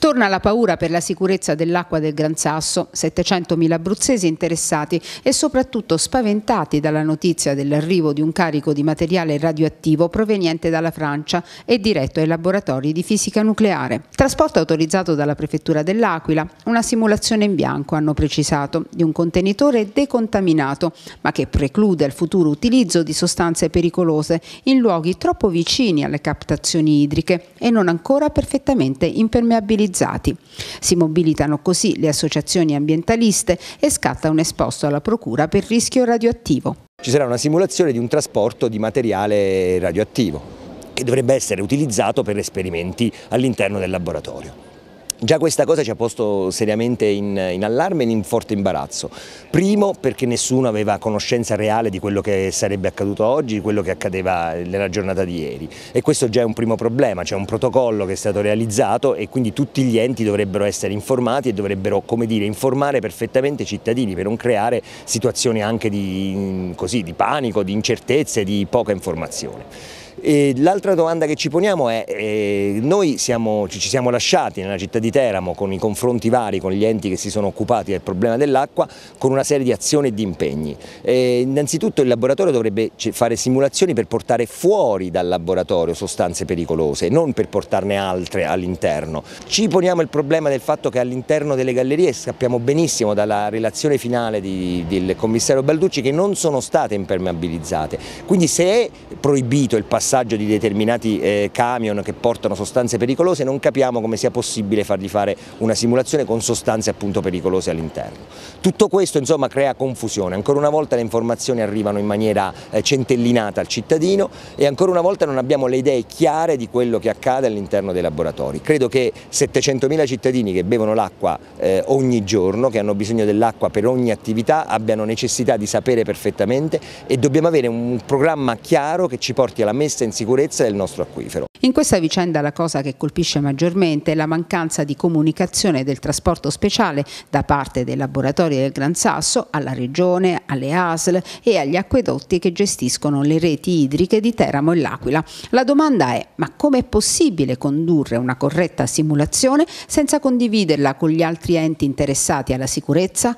Torna la paura per la sicurezza dell'acqua del Gran Sasso, 700.000 abruzzesi interessati e soprattutto spaventati dalla notizia dell'arrivo di un carico di materiale radioattivo proveniente dalla Francia e diretto ai laboratori di fisica nucleare. Trasporto autorizzato dalla Prefettura dell'Aquila, una simulazione in bianco, hanno precisato, di un contenitore decontaminato, ma che preclude il futuro utilizzo di sostanze pericolose in luoghi troppo vicini alle captazioni idriche e non ancora perfettamente impermeabilizzati autorizzati. Si mobilitano così le associazioni ambientaliste e scatta un esposto alla Procura per rischio radioattivo. Ci sarà una simulazione di un trasporto di materiale radioattivo che dovrebbe essere utilizzato per esperimenti all'interno del laboratorio. Già questa cosa ci ha posto seriamente in, in, allarme e in forte imbarazzo. Primo perché nessuno aveva conoscenza reale di quello che sarebbe accaduto oggi, di quello che accadeva nella giornata di ieri e questo già è un primo problema, c'è un protocollo che è stato realizzato e quindi tutti gli enti dovrebbero essere informati e dovrebbero come dire, informare perfettamente i cittadini per non creare situazioni anche di, così, di panico, di incertezze, di poca informazione. L'altra domanda che ci poniamo è, eh, noi siamo, ci siamo lasciati nella città di Teramo con i confronti vari, con gli enti che si sono occupati del problema dell'acqua, con una serie di azioni e di impegni. Eh, innanzitutto il laboratorio dovrebbe fare simulazioni per portare fuori dal laboratorio sostanze pericolose, non per portarne altre all'interno. Ci poniamo il problema del fatto che all'interno delle gallerie, sappiamo benissimo dalla relazione finale di, del commissario Balducci, che non sono state impermeabilizzate. Quindi se è proibito il passaggio passaggio di determinati eh, camion che portano sostanze pericolose non capiamo come sia possibile fargli fare una simulazione con sostanze appunto pericolose all'interno. Tutto questo insomma crea confusione, ancora una volta le informazioni arrivano in maniera eh, centellinata al cittadino e ancora una volta non abbiamo le idee chiare di quello che accade all'interno dei laboratori. Credo che 700.000 cittadini che bevono l'acqua eh, ogni giorno, che hanno bisogno dell'acqua per ogni attività, abbiano necessità di sapere perfettamente e dobbiamo avere un programma chiaro che ci porti alla messa messa in sicurezza del nostro acquifero. In questa vicenda la cosa che colpisce maggiormente è la mancanza di comunicazione del trasporto speciale da parte dei laboratori del Gran Sasso alla Regione, alle ASL e agli acquedotti che gestiscono le reti idriche di Teramo e L'Aquila. La domanda è ma com'è possibile condurre una corretta simulazione senza condividerla con gli altri enti interessati alla sicurezza?